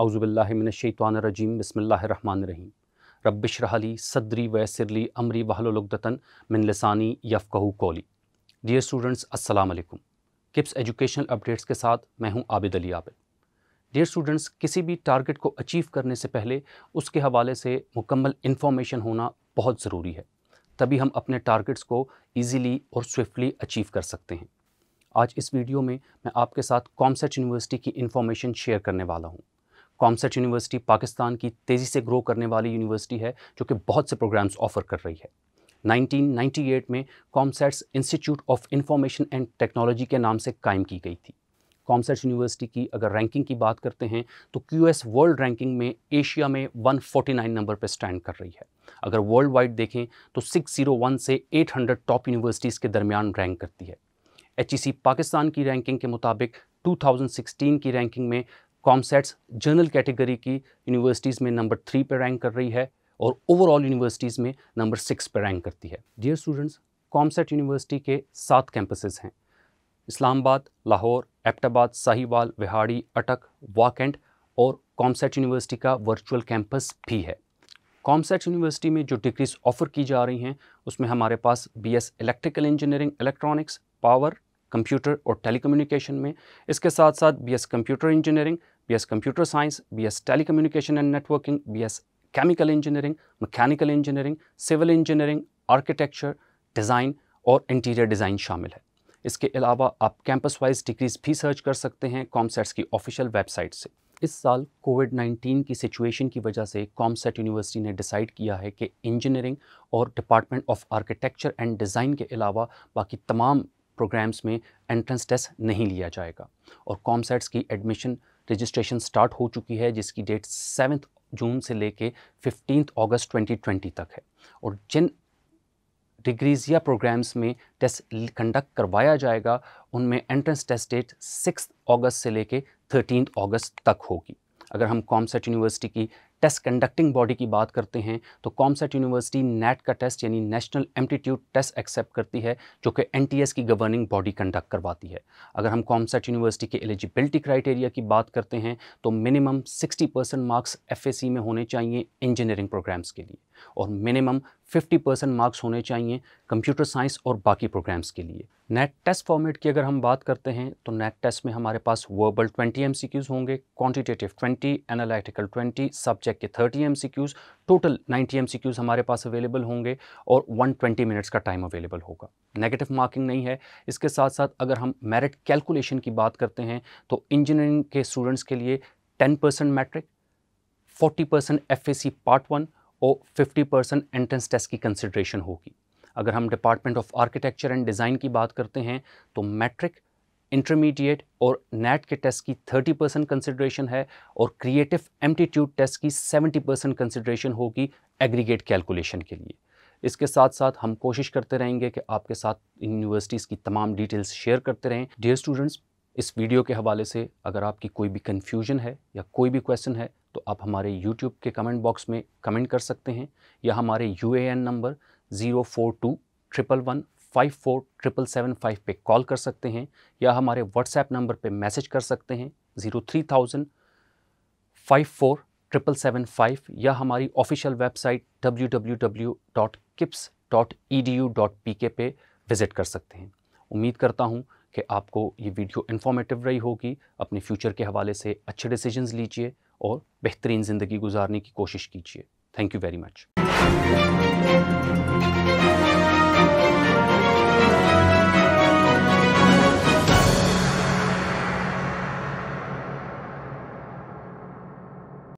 आउज़बिल्लिमिनशैतवानरजीम बसमिल्लाम रबिशरहली सदरी वसरली अमरी वहलुलगदतन मिन लसानी कौली कोली dear students Aslam Kips educational updates के साथ मैं हूं आबिद अली आबिद डियर स्टूडेंट्स किसी भी टारगेट को अचीव करने से पहले उसके हवाले से मुकम्मल इन्फॉर्मेशन होना बहुत ज़रूरी है तभी हम अपने टारगेट्स को ईज़िली और स्विफ्टली अचीव कर सकते हैं आज इस वीडियो में मैं आपके साथ कॉमसेट यूनिवर्सिटी की इन्फॉर्मेशन शेयर करने वाला हूँ कॉमसेट यूनिवर्सिटी पाकिस्तान की तेज़ी से ग्रो करने वाली यूनिवर्सिटी है जो कि बहुत से प्रोग्राम्स ऑफर कर रही है 1998 में COMSATS Institute of Information and Technology के नाम से कायम की गई थी कॉमसेट्स यूनिवर्सिटी की अगर रैंकिंग की बात करते हैं तो क्यू एस वर्ल्ड रैंकिंग में एशिया में 149 नंबर पर स्टैंड कर रही है अगर वर्ल्ड वाइड देखें तो 601 से 800 टॉप यूनिवर्सिटीज़ के दरमियान रैंक करती है एच पाकिस्तान की रैंकिंग के मुताबिक 2016 की रैंकिंग में कॉमसेट्स जनरल कैटेगरी की यूनिवर्सिटीज़ में नंबर थ्री पर रैंक कर रही है और ओवरऑल यूनिवर्सिटीज़ में नंबर सिक्स पर रैंक करती है डियर स्टूडेंट्स कॉमसेट यूनिवर्सिटी के सात कैंपसेस हैं इस्लामाबाद लाहौर एप्टाबाद साहिवाल विहाड़ी अटक वाकेंड और कॉमसेट यूनिवर्सिटी का वर्चुअल कैंपस भी है कॉमसेट यूनिवर्सिटी में जो डिग्रीज ऑफ़र की जा रही हैं उसमें हमारे पास BS electrical engineering electronics power computer और टेलीकम्युनिकेशन में इसके साथ साथ BS computer engineering BS computer science BS telecommunication and networking BS chemical engineering mechanical engineering civil engineering architecture design और इंटीरियर डिज़ाइन शामिल है इसके अलावा आप कैंपस वाइज डिग्रीज भी सर्च कर सकते हैं कॉमसेट्स की ऑफिशियल वेबसाइट से इस साल कोविड 19 की सिचुएशन की वजह से कॉमसेट यूनिवर्सिटी ने डिसाइड किया है कि इंजीनियरिंग और department of architecture and design के अलावा बाकी तमाम प्रोग्राम्स में एंट्रेंस टेस्ट नहीं लिया जाएगा और कॉमसेट्स की एडमिशन रजिस्ट्रेशन स्टार्ट हो चुकी है जिसकी डेट सेवन्थ जून से लेके फिफ्टीन अगस्त 2020 तक है और जिन डिग्रीज या प्रोग्राम्स में टेस्ट कंडक्ट करवाया जाएगा उनमें entrance test date six August से लेके थर्टीन अगस्त तक होगी अगर हम कॉमसेट यूनिवर्सिटी की टेस्ट कंडक्टिंग बॉडी की बात करते हैं तो कॉमसेट यूनिवर्सिटी नेट का टेस्ट यानी नेशनल एम्टीट्यूड टेस्ट एक्सेप्ट करती है जो कि एन की गवर्निंग बॉडी कंडक्ट करवाती है अगर हम कॉमसेट यूनिवर्सिटी के एलिजिबिलिटी क्राइटेरिया की बात करते हैं तो मिनिमम सिक्सटी मार्क्स एफ में होने चाहिए इंजीनियरिंग प्रोग्राम्स के लिए और मिनिमम 50 परसेंट मार्क्स होने चाहिए कंप्यूटर साइंस और बाकी प्रोग्राम्स के लिए नेट टेस्ट फॉर्मेट की अगर हम बात करते हैं तो नेट टेस्ट में हमारे पास वर्बल 20 एम होंगे क्वांटिटेटिव 20, एनालिटिकल 20, सब्जेक्ट के 30 एम टोटल 90 एम हमारे पास अवेलेबल होंगे और 120 मिनट्स का टाइम अवेलेबल होगा नेगेटिव मार्किंग नहीं है इसके साथ साथ अगर हम मेरिट कैलकुलेशन की बात करते हैं तो इंजीनियरिंग के स्टूडेंट्स के लिए ten percent matric forty percent F part one और 50 परसेंट एंट्रेंस टेस्ट की कंसिड्रेशन होगी अगर हम department of architecture and design की बात करते हैं तो मैट्रिक इंटरमीडिएट और नेट के टेस्ट की 30 परसेंट कंसिड्रेशन है और क्रिएटिव एम्टीट्यूड टेस्ट की 70 परसेंट कंसिड्रेशन होगी एग्रीगेट कैलकुलेशन के लिए इसके साथ साथ हम कोशिश करते रहेंगे कि आपके साथ यूनिवर्सिटीज़ की तमाम डिटेल्स शेयर करते रहें डियर स्टूडेंट्स इस वीडियो के हवाले से अगर आपकी कोई भी कन्फ्यूजन है या कोई भी क्वेश्चन है तो आप हमारे यूट्यूब के कमेंट बॉक्स में कमेंट कर सकते हैं या हमारे U number zero four two triple one five four triple seven five पर कॉल कर सकते हैं या हमारे व्हाट्सएप नंबर पर मैसेज कर सकते हैं zero three thousand five four triple seven five या हमारी official website W W W dot KIPS dot E D U P K पे विज़िट कर सकते हैं उम्मीद करता हूँ कि आपको ये वीडियो इन्फॉर्मेटिव रही होगी अपने फ्यूचर के हवाले से अच्छे डिसीजंस लीजिए और बेहतरीन ज़िंदगी गुजारने की कोशिश कीजिए थैंक यू वेरी मच